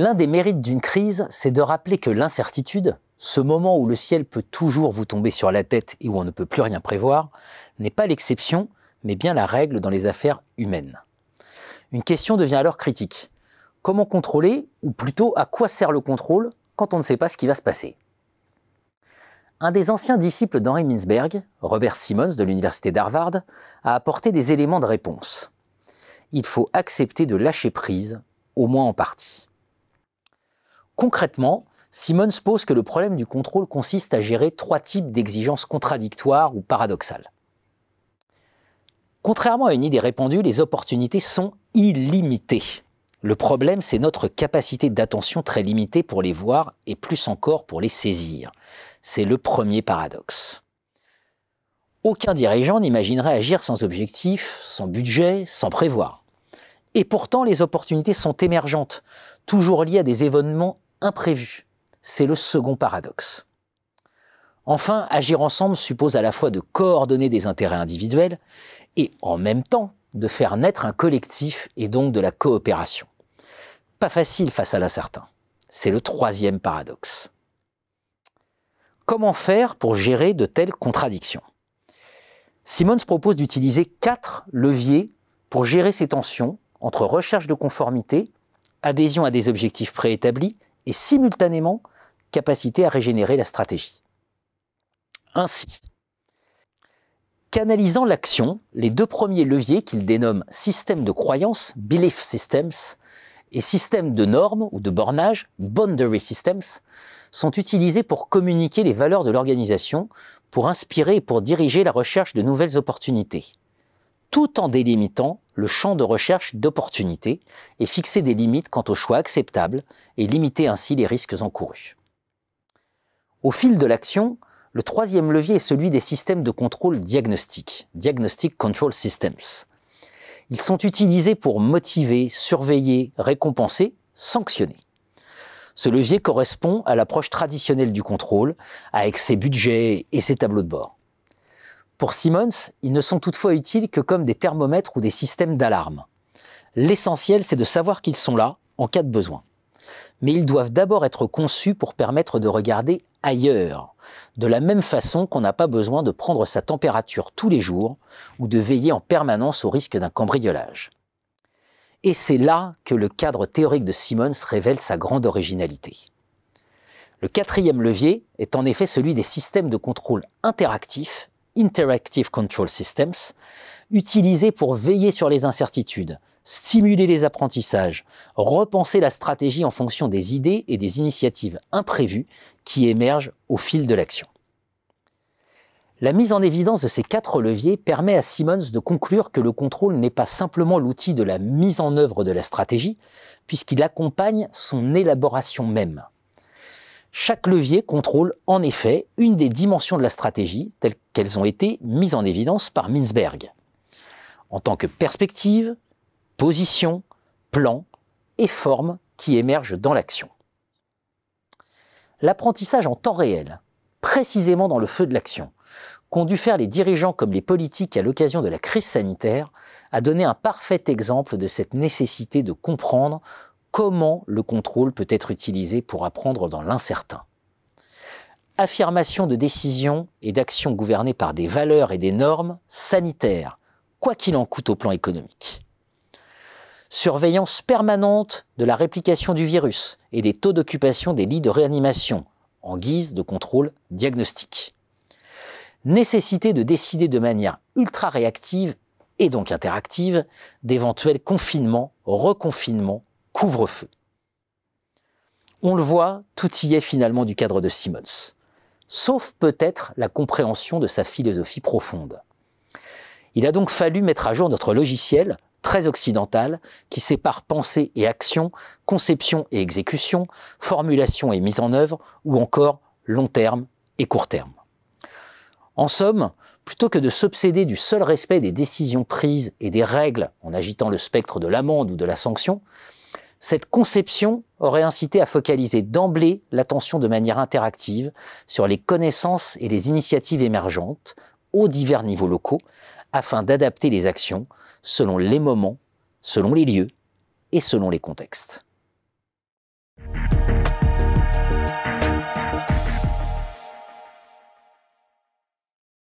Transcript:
L'un des mérites d'une crise, c'est de rappeler que l'incertitude, ce moment où le ciel peut toujours vous tomber sur la tête et où on ne peut plus rien prévoir, n'est pas l'exception, mais bien la règle dans les affaires humaines. Une question devient alors critique. Comment contrôler, ou plutôt à quoi sert le contrôle, quand on ne sait pas ce qui va se passer Un des anciens disciples d'Henri Mintzberg, Robert Simmons de l'université d'Harvard, a apporté des éléments de réponse. Il faut accepter de lâcher prise, au moins en partie. Concrètement, se pose que le problème du contrôle consiste à gérer trois types d'exigences contradictoires ou paradoxales. Contrairement à une idée répandue, les opportunités sont illimitées. Le problème, c'est notre capacité d'attention très limitée pour les voir et plus encore pour les saisir. C'est le premier paradoxe. Aucun dirigeant n'imaginerait agir sans objectif, sans budget, sans prévoir. Et pourtant, les opportunités sont émergentes, toujours liées à des événements imprévu. C'est le second paradoxe. Enfin, agir ensemble suppose à la fois de coordonner des intérêts individuels et en même temps de faire naître un collectif et donc de la coopération. Pas facile face à l'incertain. C'est le troisième paradoxe. Comment faire pour gérer de telles contradictions Simons propose d'utiliser quatre leviers pour gérer ces tensions entre recherche de conformité, adhésion à des objectifs préétablis et simultanément capacité à régénérer la stratégie. Ainsi, canalisant l'action, les deux premiers leviers qu'il dénomme système de croyance, belief systems, et système de normes ou de bornage, boundary systems, sont utilisés pour communiquer les valeurs de l'organisation, pour inspirer et pour diriger la recherche de nouvelles opportunités, tout en délimitant le champ de recherche d'opportunités et fixer des limites quant aux choix acceptables et limiter ainsi les risques encourus. Au fil de l'action, le troisième levier est celui des systèmes de contrôle diagnostique Diagnostic Control Systems. Ils sont utilisés pour motiver, surveiller, récompenser, sanctionner. Ce levier correspond à l'approche traditionnelle du contrôle, avec ses budgets et ses tableaux de bord. Pour Simmons, ils ne sont toutefois utiles que comme des thermomètres ou des systèmes d'alarme. L'essentiel, c'est de savoir qu'ils sont là en cas de besoin. Mais ils doivent d'abord être conçus pour permettre de regarder ailleurs, de la même façon qu'on n'a pas besoin de prendre sa température tous les jours ou de veiller en permanence au risque d'un cambriolage. Et c'est là que le cadre théorique de Simmons révèle sa grande originalité. Le quatrième levier est en effet celui des systèmes de contrôle interactifs Interactive Control Systems, utilisés pour veiller sur les incertitudes, stimuler les apprentissages, repenser la stratégie en fonction des idées et des initiatives imprévues qui émergent au fil de l'action. La mise en évidence de ces quatre leviers permet à Simmons de conclure que le contrôle n'est pas simplement l'outil de la mise en œuvre de la stratégie, puisqu'il accompagne son élaboration même. Chaque levier contrôle en effet une des dimensions de la stratégie telles qu'elles ont été mises en évidence par Mintzberg. En tant que perspective, position, plan et forme qui émergent dans l'action. L'apprentissage en temps réel, précisément dans le feu de l'action, qu'ont dû faire les dirigeants comme les politiques à l'occasion de la crise sanitaire, a donné un parfait exemple de cette nécessité de comprendre comment le contrôle peut être utilisé pour apprendre dans l'incertain. Affirmation de décisions et d'actions gouvernées par des valeurs et des normes sanitaires, quoi qu'il en coûte au plan économique. Surveillance permanente de la réplication du virus et des taux d'occupation des lits de réanimation en guise de contrôle diagnostique. Nécessité de décider de manière ultra réactive et donc interactive d'éventuels confinements, reconfinements couvre-feu. On le voit, tout y est finalement du cadre de Simmons, sauf peut-être la compréhension de sa philosophie profonde. Il a donc fallu mettre à jour notre logiciel, très occidental, qui sépare pensée et action, conception et exécution, formulation et mise en œuvre, ou encore long terme et court terme. En somme, plutôt que de s'obséder du seul respect des décisions prises et des règles en agitant le spectre de l'amende ou de la sanction, cette conception aurait incité à focaliser d'emblée l'attention de manière interactive sur les connaissances et les initiatives émergentes aux divers niveaux locaux afin d'adapter les actions selon les moments, selon les lieux et selon les contextes.